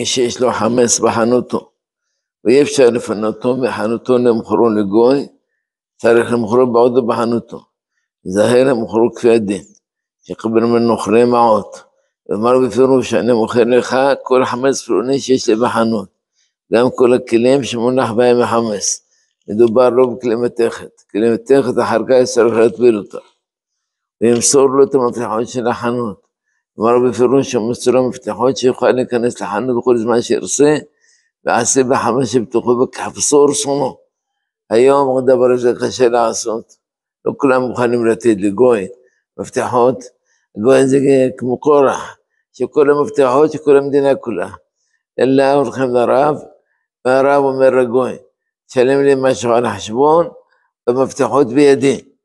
מי שיש לו חמץ בחנותו, ואי אפשר לפנותו מחנותו למכורו לגוי, צריך למכורו בעודו בחנותו. זהה למכורו כפי הדין, שקבל ממנו אוכלי מעות. ואמר בפירוש, אני מוכר לך כל חמץ פלוני שיש לי בחנות, גם כל הכלים שמונח בהם החמץ. מדובר לא בכלי מתכת, כלי מתכת אחר כך צריך להטביל אותה. וימסור לו את המפתחות של החנות. ما ربي فروش مستر مفتاحوش خالي كان يستحن القرز ما شي رصي بعسيبة حماشي بك حفصور صنو اليوم غدا برزق شلا صوت لو كلام مخانم رتيد لقوي مفتاحوت قوي زيك مقرح شكل مفتاحوت شكل مدينة كلها إلا ورخم ذراب راب ومن رقوي سلم لي ما شغل حشبون ومفتاحوت بيدي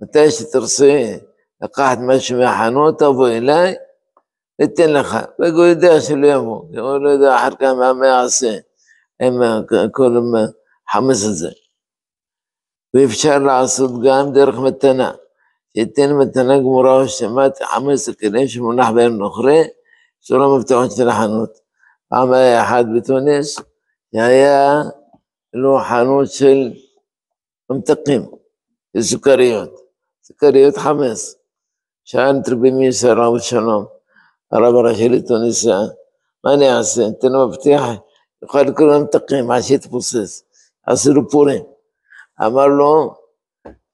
متاش ترصي لقاحت ماشي مع حنوت أبو إلاي التنخى بقول داش اليوم يقول ده حركة ما ما يعصي إما كل ما حمس زي ويفشار العصد قام درق متنا يتين متنا قمراه الشمات حمس كنيش منح بين أخرى صورة مفتوحة الحانوت أما يا حد بتونس يا يا له حانوت شل متقيم السكريات سكريات حمص شان تربي ميسر أو شنو הרב הראשי לטוניסיה, מה אני אעשה? תן לו מבטיח, יאכל לכולם תקים, עד שיתפוסס. עשינו פורים. אמר לו,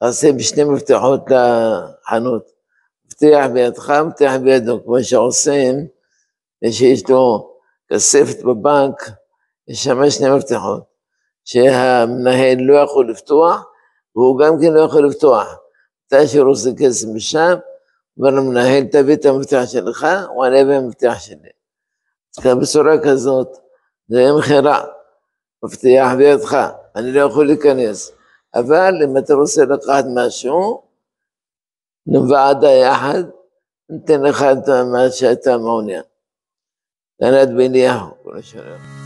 תעשה בשני מפתחות לחנות. מפתח בידך, מפתח בידו, כמו שעושים, שיש לו כספת בבנק, יש שם שני מפתחות, שהמנהל לא יכול לפתוח, והוא גם כן לא יכול לפתוח. מתי שהוא רוצה כסף משם, ברמנה, היא תביא את המפתח שלך, הוא עלה במפתח שלי. אתה בצורה כזאת, זה יהיה מכירה, מפתח בידך, אני לא יכול להיכנס. אבל אם אתה רוצה לקחת משהו, נוועדה יחד, ניתן לך את מה שאתה מעוניין. ענת בן יהו, כל השאלה.